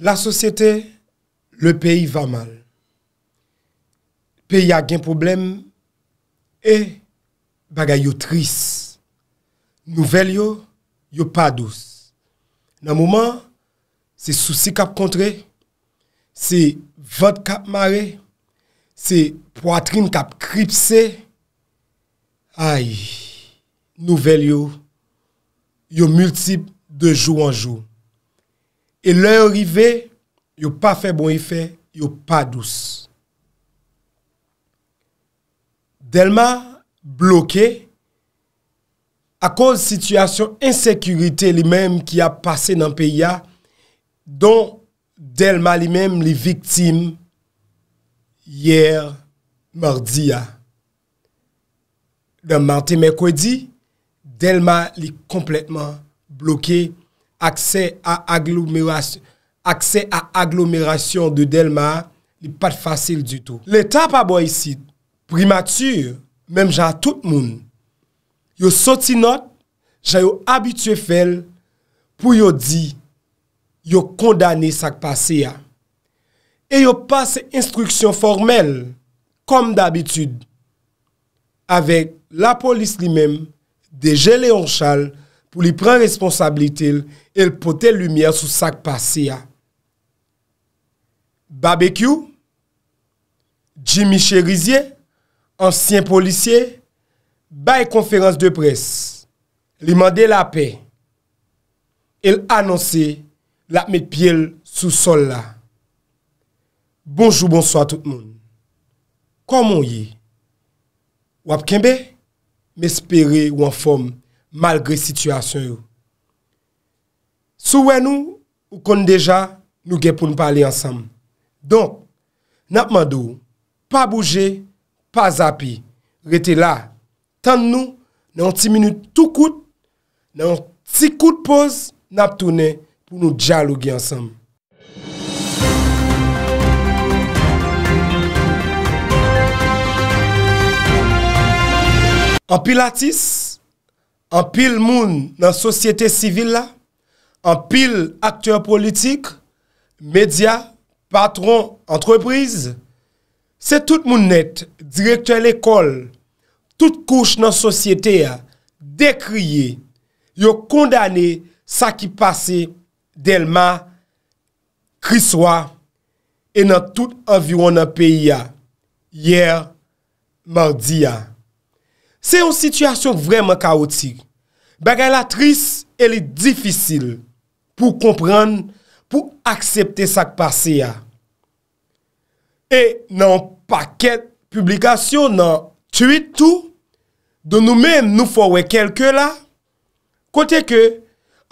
La sosyete, le peyi va mal. Peyi a gen probleme e baga yo tris. Nouvel yo, yo pa dos. Nan mouman, se souci kap kontre, se vod kap mare, se poatrin kap kripse. Se nouvel yo, yo multib de jou an jou. E lè rive, yo pa fè bon efè, yo pa dous. Delma bloke, a kòz situasyon ensekurite li mèm ki a pase nan pe ya, don Delma li mèm li viktim, yer mèrdi ya. Dan Marte Mekwedi, Delma li kompletman bloke, akse a aglomerasyon de Delma, li pat fasil du tou. Le tap a bo yisit, primatur, menm jan tout moun, yo soti not, jan yo abitue fel, pou yo di, yo kondane sak pase ya. E yo pase instruksyon formel, kom dabitud, avek la polis li menm, de jelè an chal, pou li pren responsabilite el, el pote lumiye sou sak pase ya. Babekyou, Jimmy Cherizye, ansyen polisye, bay konferans de pres, li mande la pe, el anonse, la met pyele sou sol la. Bonjou, bonsoi tout moun. Kwa moun ye? Wap kenbe? Me spere wan fom, Malgre situasyon yo Souwe nou Ou kon deja Nou gen pou nou pale ansam Donk, nap mandou Pa bouje, pa zapi Reti la Tan nou, nan yon ti minute tou kout Nan yon ti kout pose Nap toune pou nou djalouge ansam Anpilatis An pil moun nan sosyete sivil la, an pil akteur politik, media, patron, entreprise, se tout moun net direktor l'ekol, tout kouch nan sosyete ya, de kriye yo kondane sa ki pase delman kriswa e nan tout avyon nan peyi ya, yer mardi ya. Se yon situasyon vreman kaotik, bagay la tris, el e difisil pou kompran, pou aksepte sakpase ya. E nan paket publikasyon nan tweet tou, do nou men nou fowe kelke la, kote ke,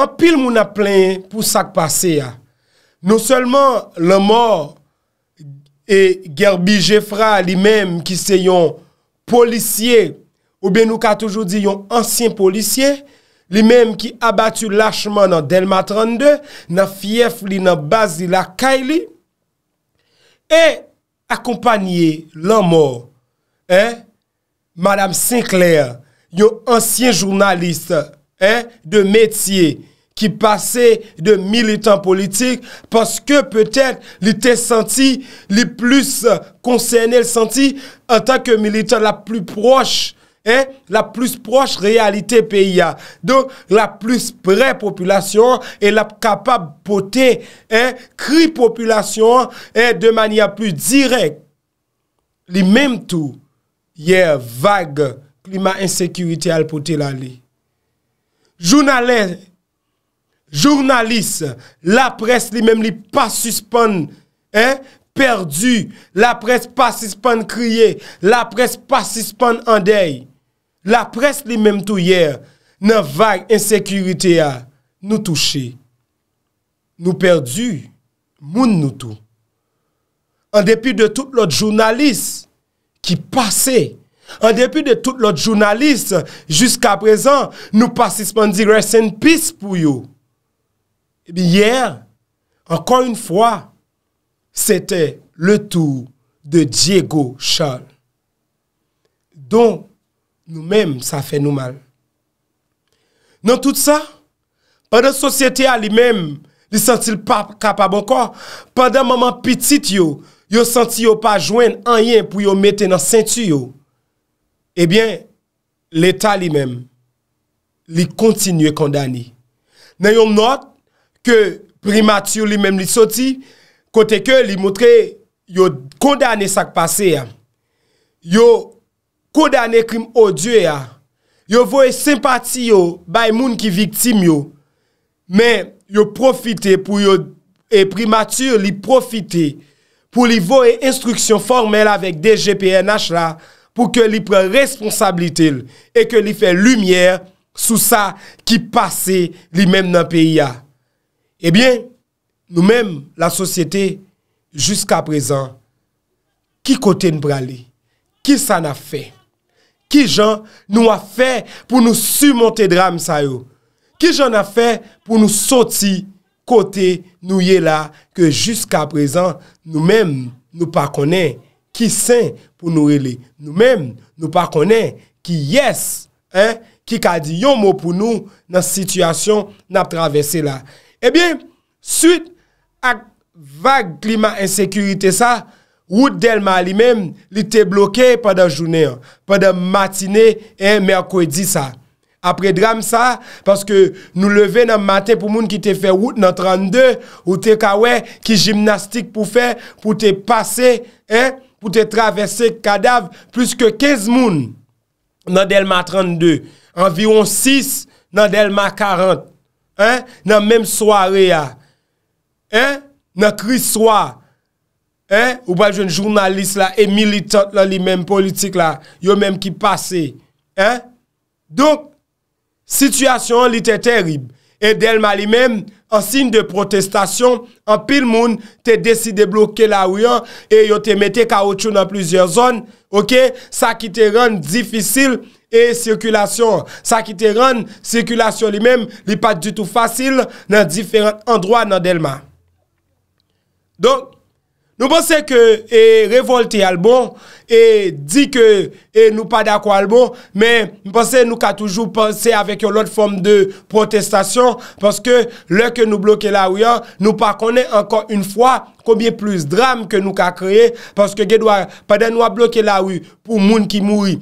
an pil moun ap plen pou sakpase ya. Non selman lè mor e Gerbi Jeffra li men ki se yon polisye ou ben nou ka toujou di yon ansyen policyen, li menm ki abatu lachman nan Delma 32, nan fief li nan baz li la Kay li, e akompanyi lan mor, Madame Sinclair, yon ansyen jounaliste de metye, ki pase de militan politik, paske peutet li te senti, li plus konsenel senti, an tak yon militan la plu proche, la plus proche realite peyi ya. Don, la plus pre population e la kapab pote, kri population e de manya plus direk. Li menm tou, ye vague klima insekurite al pote la li. Jounalè, jounalis, la pres li menm li pas suspon perdu, la pres pas suspon kriye, la pres pas suspon andeyi. La presse lui-même tout hier, dans vague insécurité à nous toucher. Nous perdus, nous nous tout. En dépit de tout l'autre journalistes qui passaient, en dépit de tout l'autre journalistes jusqu'à présent, nous pas dire « rest in peace pour vous. Eh hier, encore une fois, c'était le tour de Diego Charles. Donc, Nou men, sa fè nou mal. Nan tout sa, pandan sosyete a li men, li santi l pa kap a bon kor, pandan maman pitit yo, yo santi yo pa jwen anyen pou yo mette nan sentu yo, ebyen, l etat li men, li kontinye kondani. Nan yon mnot, ke primat yo li men li soti, kote ke li moutre, yo kondani sak pase ya. Yo moutre, kou dan ekrim o dwe ya, yo voye sempati yo, bay moun ki viktim yo, men yo profite pou yo, e primatur li profite, pou li voye instruksyon formel avèk DGPNH la, pou ke li pre responsabilite l, e ke li fè lumiè, sou sa ki pase li mèm nan peyi ya. Ebyen, eh nou mèm la sosyete, jysk aprezan, ki kote nprali, ki sa na fè, Ki jan nou a fe pou nou su monte dram sa yo? Ki jan a fe pou nou soti kote nou ye la ke jiska prezan nou menm nou pa kone ki sen pou nou rele? Nou menm nou pa kone ki yes ki ka di yon mou pou nou nan situasyon nan travese la? Ebyen, eh suite ak vague klima ensekurite sa Wout Delma li men, li te bloke pa da jounè, pa da matine en Merkwedi sa. Apre dram sa, paske nou leve nan maten pou moun ki te fe wout nan 32, ou te kawè ki jimnastik pou fe, pou te pase, pou te travesse kadav, plus ke 15 moun nan Delma 32, environ 6 nan Delma 40, nan menm soare ya, nan kri soa. ou ba jwen jounalist la, e militant la li men politik la, yo men ki pase, eh, donk, sityasyon li te terib, e delman li men, an sin de protestasyon, an pil moun, te deside blokke la ou yan, e yo te mette kaoutchou nan plizier zon, ok, sa ki te ren difisil, e sirkulasyon, sa ki te ren sirkulasyon li men, li pat du tout fasil, nan difenant an droit nan delman, donk, Nou pense ke e eh, revolte albon, e eh, di ke e eh, nou pa dakwa albon, men pense nou ka toujou pense avek yo lot form de protestasyon, parce ke lè ke nou bloke la ou ya, nou pa kone ankon yon fwa, komye plus dram ke nou ka kreye, parce ke gèdwa pa den nou a bloke la ou, pou moun ki moui.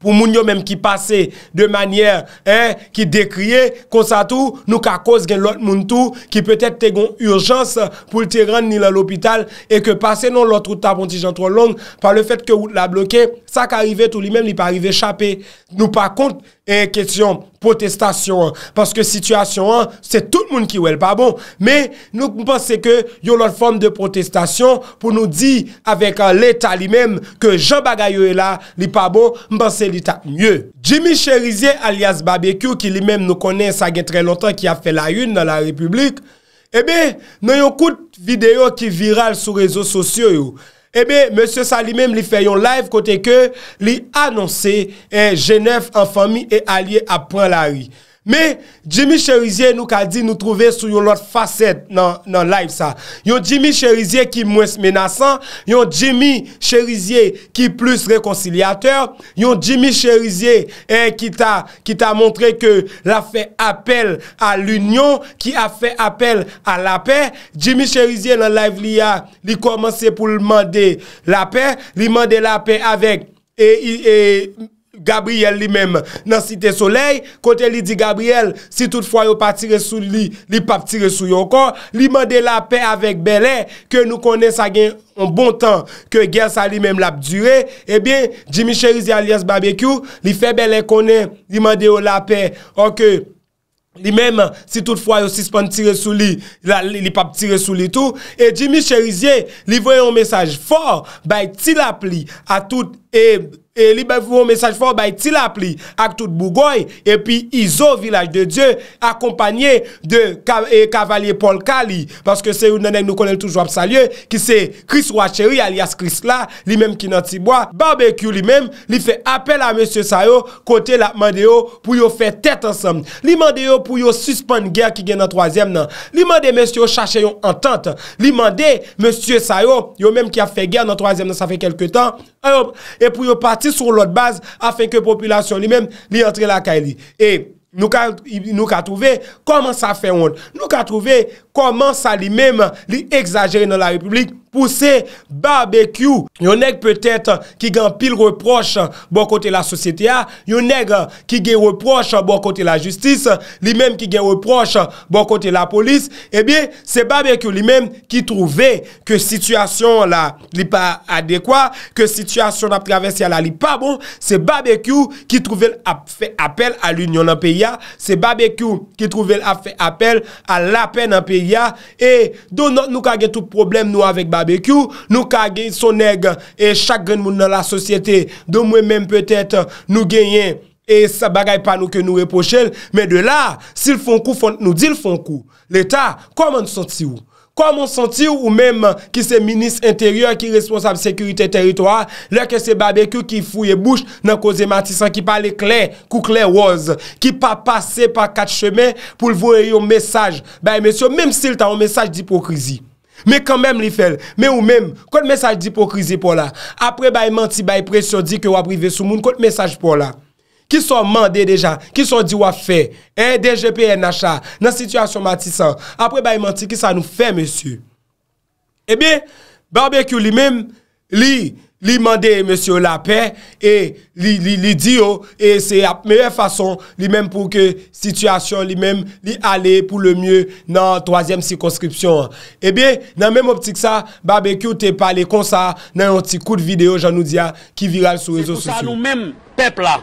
pou moun yo menm ki pase de manyer, non, eh, ki dekriye, konsa tou nou ka kos gen lot moun tou, ki petet tegon urjans pou l tiran ni la lopital, e ke pase non lot route ta pon tijan tro long, pa le fet ke wout la bloke, sa ka rive tou li menm li pa rive chapè. Nou pa kont, eh, kesyon, Protestasyon an, paske sityasyon an, se tout moun ki wèl pa bon. Me, nou m'pense ke yon lot form de protestasyon pou nou di avèk an lèta li mèm ke Jean Bagayou e la li pa bon, m'pense li tak nye. Jimmy Cherizier alias BBQ ki li mèm nou konè sa gen trè lontan ki a fè la yun nan la republik, ebe, eh nou yon kout videyo ki viral sou rezo sosyo yon. Ebe, eh M. Salimem li fè yon live kote ke li anonsè en eh, Genève en fami e alye apren la hui. Me, Jimmy Cherizye nou ka di nou trouve sou yon lot facet nan live sa. Yon Jimmy Cherizye ki mwes menasan, yon Jimmy Cherizye ki plus rekonciliateur, yon Jimmy Cherizye ki ta montre ke la fe apel a l'union, ki a fe apel a la pe. Jimmy Cherizye nan live li a li komanse pou l mande la pe, li mande la pe avek e... Gabriel li menm nan site soley, kote li di Gabriel, si tout fwa yo pa tire sou li, li pa tire sou yon kon, li mende la pe avèk belè, ke nou konè sa gen yon bon tan, ke gen sa li menm la pdure, ebyen, eh Jimmy Cherizye alias Babekyou, li fe belè konè, li mende yo la pe, anke, li menm, si tout fwa yo si span tire sou li, li pa tire sou li tou, e Jimmy Cherizye, li voye yon mesaj for, baye ti la pli, a tout e belè, e li bèvou mènsaj fò bèvou tilap li ak tout Bougoy e pi Izo vilaj de Diyo akompanyè de kavalye e Polka li baske se yon nanèk nou konèl toujwa psa lye ki se Kris Ouacheri alias Kris la li mèm ki nan tibwa barbecue li mèm li fè apel a mèsyo Sayo kote la mande yo pou yo fè tèt ansèm li mande yo pou yo suspèn gèr ki gen nan troazèm nan li mande mèsyo chache yon entente li mande mèsyo Sayo yo mèm ki a fè gèr nan troazè sur l'autre base afin que la population lui-même lui entre la caille. Et nous avons trouvé comment ça fait honte. Nous avons trouvé comment ça lui-même lui exagéré dans la République pou se barbecue. Yon neg peut-et ki gen pil reproche bon kote la sosyete a, yon neg ki gen reproche bon kote la justis, li menm ki gen reproche bon kote la polis, ebyen, eh se barbecue li menm ki trouve ke situasyon la li pa adekwa, ke situasyon la travesya la li pa bon, se barbecue ki trouvel a fe apel a l'union an pe ya, se barbecue ki trouvel a fe apel a la pen an pe ya, e do nou kage tout problem nou avek ba, nou ka gen son neg e chak gen moun nan la sosyete do mwen menm petet nou genyen e sa bagay pa nou ke nou repochel men de la, sil fon kou nou di l fon kou, l'Etat koman santi ou? koman santi ou ou menm ki se minis interior ki responsab sekurite teritoar lè ke se barbekou ki fouye bouch nan koze matisan ki pale kler kou kler oz, ki pa pase pa kat chemen pou lvoye yon mesaj baye mesyo, menm sil ta yon mesaj di prokrizi Mè kèm mèm li fèl, mè ou mèm, kòt mèsaj di pokrizi pou la. Apre bay manti, bay presyon di kè waprive sou moun, kòt mèsaj pou la. Ki son mande deja, ki son di wap fè, en DGPN na chan, nan situasyon matisan. Apre bay manti, ki sa nou fè, mèsyou. E bè, barbe ki ou li mèm, li... li mande monsi ou la pe e li di ou e se ap mewe fason li menm pou ke situasyon li oh, menm li ale pou le mye nan toasyem sikonskripsyon e eh be nan menm optik sa barbecue te pale konsa nan yon ti kou de video jan nou dia ah, ki viral sou rezo sou se pou sa nou menm pepla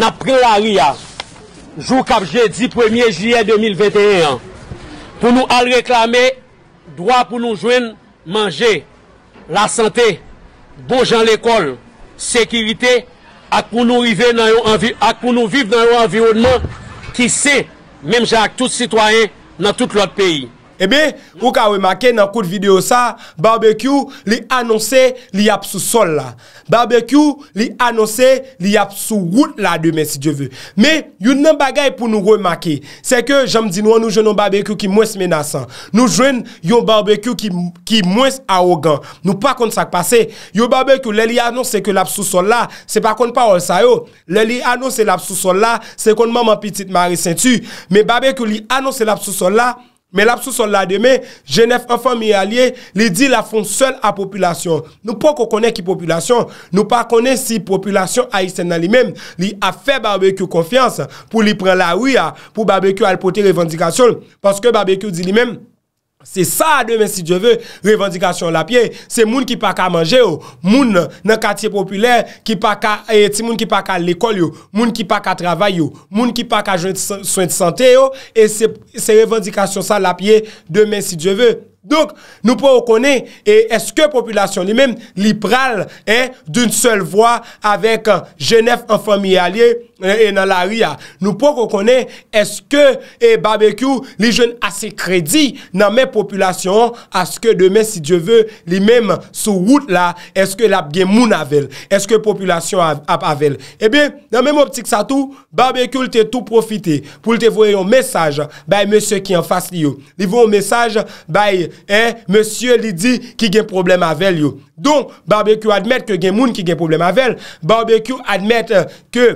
nan pre la ria jou kap je di premye jye 2021 pou nou al reklamé dwa pou nou jwen manje la sante Bojan l'ekol, sekirite, ak pou nou vive nan yon environman ki se, menm jan ak tout sitwayen nan tout lot peyi. Ebe, ou ka we make nan kout videyo sa, barbekyou li anonsè li ap sou sol la. Barbekyou li anonsè li ap sou gout la demè si djè vè. Mè, yon nan bagay pou nou we make, se ke jèm di nou an nou jwenon barbekyou ki mwes menasan. Nou jwen yon barbekyou ki mwes aogan. Nou pa kont sak pase. Yon barbekyou li li anonsè ki l ap sou sol la, se pa kont pa ol sayo. Li li anonsè l ap sou sol la, se kont maman pitit Marie Saintu. Mè barbekyou li anonsè l ap sou sol la, Men la pso son la deme, jenef anfan miye alye li di la fon selle a populasyon. Nou pa kon konen ki populasyon, nou pa konen si populasyon a isen nan li men. Li a fe Barbekou konfians pou li pren la ouya pou Barbekou alpote revendikasyon. Paske Barbekou di li men. Se oh. sa eh, oh. oh. de men si Djeve, revendikasyon la piye, se moun ki pa ka manje yo, moun nan katye populer, ki pa ka l'ekol yo, moun ki pa ka travay yo, moun ki pa ka soyen de sante yo, se revendikasyon sa la piye de men si Djeve. Donk nou pou konen, eske populasyon li men, li pral, doun sel vwa, avek jenef euh, an famiye alye yo. e nan la ria, nou pou kon kone eske e barbekou li jen ase kredi nan men populasyon aske demen si diyo ve li men sou wout la eske la gen moun avel eske populasyon ap avel ebe eh nan men mou optik sa tou barbekou li te tou profite pou li te voye yon mesaj baye monsye ki an fas li yo li voye yon mesaj baye monsye li di ki gen problem avel yo. Don barbekou admete ke gen moun ki gen problem avel barbekou admete ke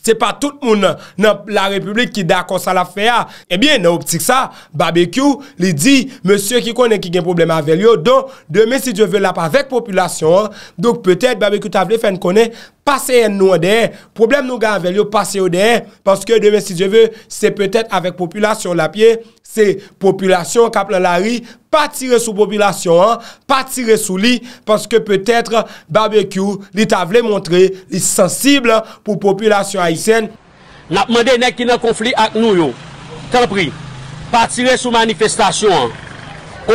Se pa tout moun nan la republik ki da konsal afeya, ebyen eh nan optik sa, Babekou li di, monsye ki konen ki gen problem anvel yo, don, demen si je ve la pa vek populasyon, don, pwetet Babekou Tavlefen konen, pasey en nou an dey, problem nou gen anvel yo, pasey an dey, pweske demen si je ve, se pwetet avek populasyon la pey, Se populasyon kap la lari, pa tire sou populasyon an, pa tire sou li, paske peut-etre barbecue li ta vle montre li sensible pou populasyon Haitien. Nap mwede nek ki nan konflik ak nou yo, ten pri, pa tire sou manifestasyon an.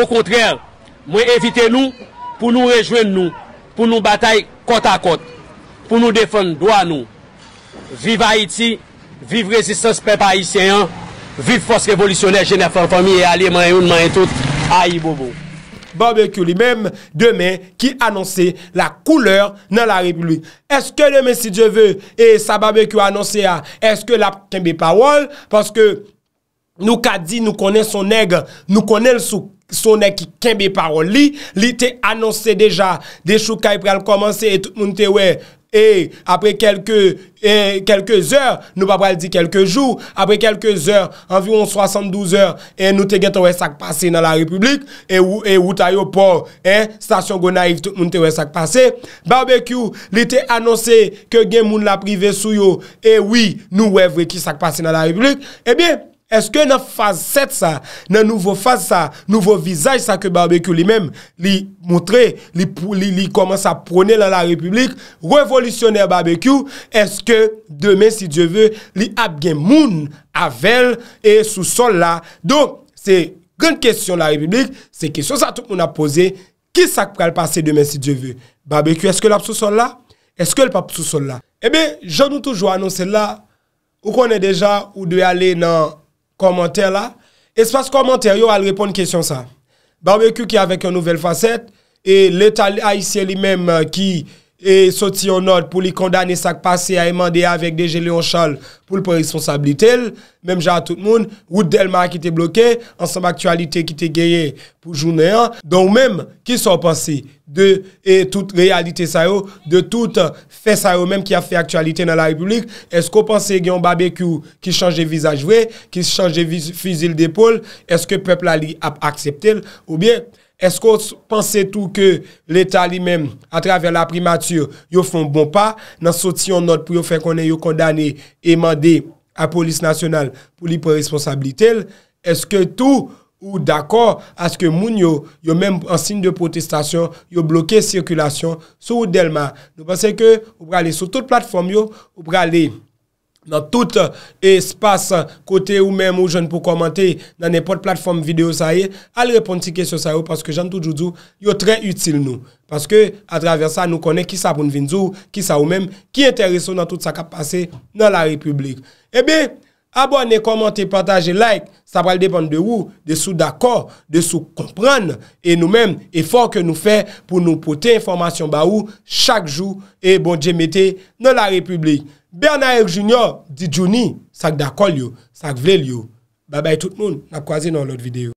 Ou kontrèl, mwen evite nou pou nou rejwen nou, pou nou batay kot a kot, pou nou defen do an nou. Viv Haiti, viv rezistans pe pa Haitien. Vil fos revolisyonè, jenè fòr komi, e alè man yon man yon tout, a yi bobo. Barbekou li mèm, demè, ki anonsè la kouleur nan la republi. Eske demè si djè vè, e sa barbekou anonsè a, eske la kèmbe parol, paske nou ka di nou konè son neg, nou konè son neg ki kèmbe parol. Li te anonsè deja, de choukè yon prèl komanse, et tout moun te wè, E apre kelke, e kelke zèr, nou ba pral di kelke jou, apre kelke zèr, anviron 72 zèr, e nou te gen te wè sakpase nan la republik, e wou e ta yo por, e stasyon go na if tout moun te wè sakpase. Barbe kyou, li te anonsè ke gen moun la prive sou yo, e wè, nou wè wè ki sakpase nan la republik, e biè. Eske nan faz 7 sa, nan nouvo faz sa, nouvo vizaj sa ke barbekou li menm li moutre, li koman sa prone la la republik, revolisyonè barbekou, eske demè si Djevè li ap gen moun avèl e sou sol la. Don, se gen kèsyon la republik, se kèsyon sa tout moun ap pose, ki sak pral pase demè si Djevè? Barbekou eske l ap sou sol la? Eske l pa pou sou sol la? Ebe, eh jan nou toujou anonsè la, ou konè deja ou dwe ale nan... commentaire là. Espace commentaire, yo, elle répondre à question ça. Barbecue qui avec une nouvelle facette et l'État haïtien lui-même euh, qui E soti yon not pou li kondane sak pase a emande avèk deje leon chal pou l pou responsabilite l. Mèm jan tout moun, wout Delmar ki te bloke, ansem aktualite ki te geye pou jounen an. Don mèm, ki son panse de e tout realite sa yo, de tout fè sa yo mèm ki a fè aktualite nan la republik, esko panse gen yon babekou ki chanje vizaj vwe, ki chanje vizil depol, eske pepl ali ap aksepte l ou bie? Est-ce que vous pensez tout que l'Etat lui-même, à travers la primature, il y a fait un bon pas dans ce soutien-là pour faire qu'on ait condamné et mandé à la police nationale pour l'hyper-responsabilité? Est-ce que tout ou d'accord à ce que Mouniou, il y a même un signe de protestation, il y a bloqué la circulation sur Delma? Vous pensez que vous allez sur toute plateforme, vous allez... nan tout euh, espas kote euh, ou menm ou joun pou komante nan epot platform video sa ye, al repon tike sou sa yo, paske jan tou djou djou, yo tre util nou, paske atraver sa nou konen ki sa pou nvin djou, ki sa ou menm, ki enteresou nan tout sa kap pase nan la republik. Ebe, abone, komante, pataje, like, sa pral depan de ou, de sou d'akor, de sou kompran, e nou menm, efor ke nou fe pou nou pote informasyon ba ou, chak jou, e bon djemete nan la republik. Be anayek jounyo, di jouni, sak dakol yo, sak vlel yo. Babay tout moun, na kwazi nan lot videyo.